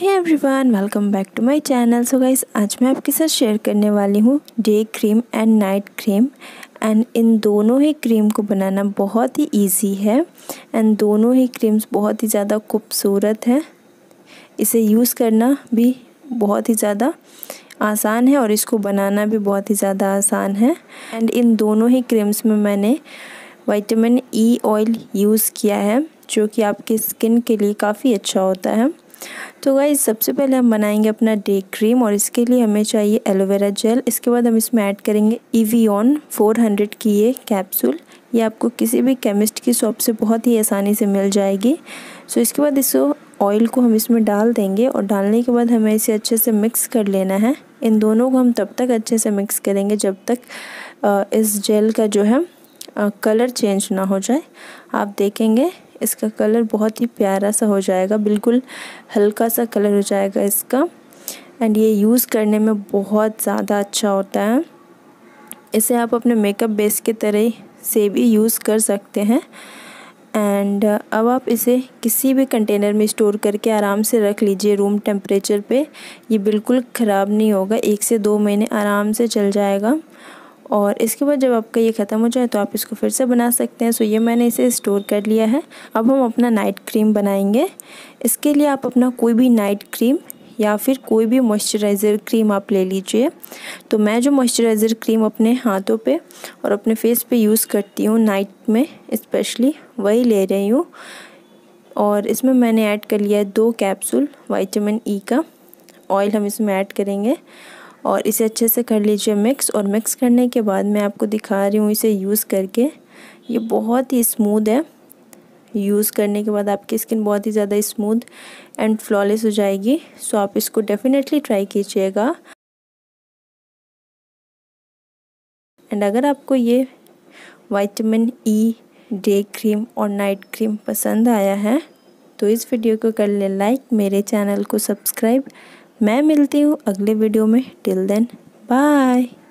है everyone welcome back to my channel so guys आज मैं आपके साथ शेयर करने वाली हूँ day cream and night cream and इन दोनों ही क्रीम को बनाना बहुत ही इजी है एंड दोनों ही क्रीम्स बहुत ही ज़्यादा खूबसूरत है इसे यूज़ करना भी बहुत ही ज़्यादा आसान है और इसको बनाना भी बहुत ही ज़्यादा आसान है एंड इन दोनों ही क्रीम्स में मैंने वाइटामिन ई ऑयल यूज़ किया है जो कि आपकी स्किन के लिए काफ़ी अच्छा होता है तो गाइज सबसे पहले हम बनाएंगे अपना डे क्रीम और इसके लिए हमें चाहिए एलोवेरा जेल इसके बाद हम इसमें ऐड करेंगे फोर 400 की ये कैप्सूल ये आपको किसी भी केमिस्ट की शॉप से बहुत ही आसानी से मिल जाएगी सो इसके बाद इस ऑयल को हम इसमें डाल देंगे और डालने के बाद हमें इसे अच्छे से मिक्स कर लेना है इन दोनों को हम तब तक अच्छे से मिक्स करेंगे जब तक इस जेल का जो है कलर चेंज ना हो जाए आप देखेंगे इसका कलर बहुत ही प्यारा सा हो जाएगा बिल्कुल हल्का सा कलर हो जाएगा इसका एंड ये यूज़ करने में बहुत ज़्यादा अच्छा होता है इसे आप अपने मेकअप बेस के तरह से भी यूज़ कर सकते हैं एंड अब आप इसे किसी भी कंटेनर में स्टोर करके आराम से रख लीजिए रूम टेम्परेचर पे ये बिल्कुल ख़राब नहीं होगा एक से दो महीने आराम से चल जाएगा और इसके बाद जब आपका ये ख़त्म हो जाए तो आप इसको फिर से बना सकते हैं सो ये मैंने इसे स्टोर कर लिया है अब हम अपना नाइट क्रीम बनाएंगे इसके लिए आप अपना कोई भी नाइट क्रीम या फिर कोई भी मॉइस्चराइज़र क्रीम आप ले लीजिए तो मैं जो मॉइस्चराइज़र क्रीम अपने हाथों पे और अपने फेस पे यूज़ करती हूँ नाइट में इस्पेशली वही ले रही हूँ और इसमें मैंने ऐड कर लिया है दो कैप्सूल वाइटामिन ई का ऑयल हम इसमें ऐड करेंगे और इसे अच्छे से कर लीजिए मिक्स और मिक्स करने के बाद मैं आपको दिखा रही हूँ इसे यूज़ करके ये बहुत ही स्मूद है यूज़ करने के बाद आपकी स्किन बहुत ही ज़्यादा स्मूद एंड फ्लॉलेस हो जाएगी सो आप इसको डेफ़िनेटली ट्राई कीजिएगा एंड अगर आपको ये वाइटमिन ई डे क्रीम और नाइट क्रीम पसंद आया है तो इस वीडियो को कर ले लाइक मेरे चैनल को सब्सक्राइब मैं मिलती हूँ अगले वीडियो में टिल देन बाय